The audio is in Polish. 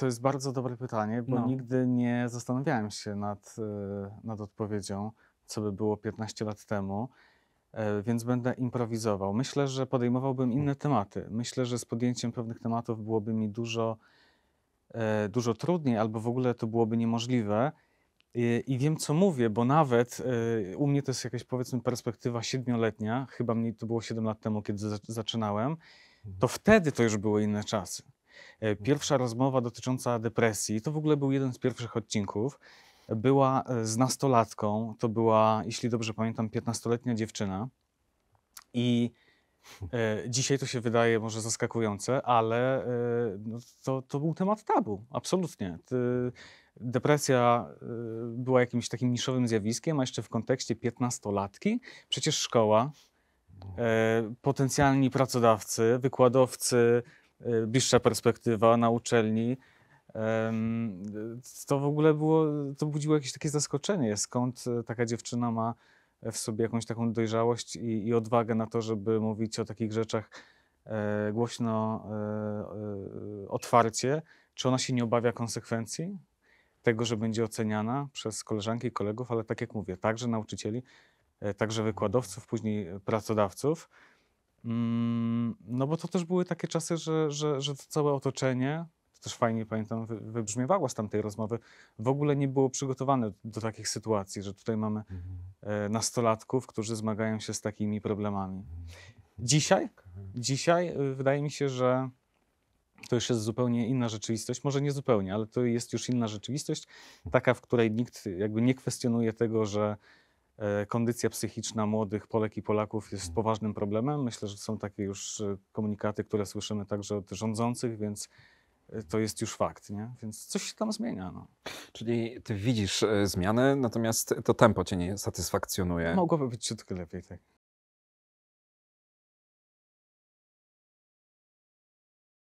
To jest bardzo dobre pytanie, bo no. nigdy nie zastanawiałem się nad, e, nad odpowiedzią, co by było 15 lat temu, e, więc będę improwizował. Myślę, że podejmowałbym inne tematy. Myślę, że z podjęciem pewnych tematów byłoby mi dużo, e, dużo trudniej, albo w ogóle to byłoby niemożliwe. I wiem, co mówię, bo nawet u mnie to jest jakaś powiedzmy perspektywa siedmioletnia, chyba mnie to było 7 lat temu, kiedy zaczynałem, mhm. to wtedy to już były inne czasy. E, mhm. Pierwsza rozmowa dotycząca depresji, to w ogóle był jeden z pierwszych odcinków, była e, z nastolatką, to była, jeśli dobrze pamiętam, 15-letnia dziewczyna. I hmm. e, Dzisiaj to się wydaje może zaskakujące, ale no, to, to był temat tabu, absolutnie. Depresja była jakimś takim niszowym zjawiskiem, a jeszcze w kontekście piętnastolatki przecież szkoła, no. potencjalni pracodawcy, wykładowcy, Y, bliższa perspektywa na uczelni. To w ogóle było, to budziło jakieś takie zaskoczenie, skąd e, taka dziewczyna ma e, w sobie jakąś taką dojrzałość i, i odwagę na to, żeby mówić o takich rzeczach e, głośno, otwarcie. Czy ona się nie obawia konsekwencji tego, że będzie oceniana przez koleżanki i kolegów, ale tak jak mówię, także nauczycieli, także wykładowców, później pracodawców. Mm, no bo to też były takie czasy, że, że, że to całe otoczenie, to też fajnie pamiętam, wybrzmiewało z tamtej rozmowy, w ogóle nie było przygotowane do takich sytuacji, że tutaj mamy mhm. e, nastolatków, którzy zmagają się z takimi problemami. Mhm. Dzisiaj, tak. dzisiaj e, wydaje mi się, że to już jest zupełnie inna rzeczywistość, może nie zupełnie, ale to jest już inna rzeczywistość, mhm. taka, w której nikt jakby nie kwestionuje tego, że E, kondycja psychiczna młodych Polek i Polaków jest mm. poważnym problemem. Myślę, że są takie już e, komunikaty, które słyszymy także od rządzących, więc e, to jest już fakt, nie? więc coś się tam zmienia. No. Czyli ty widzisz zmiany, natomiast to tempo cię nie satysfakcjonuje. Mogłoby być ciut lepiej, tak.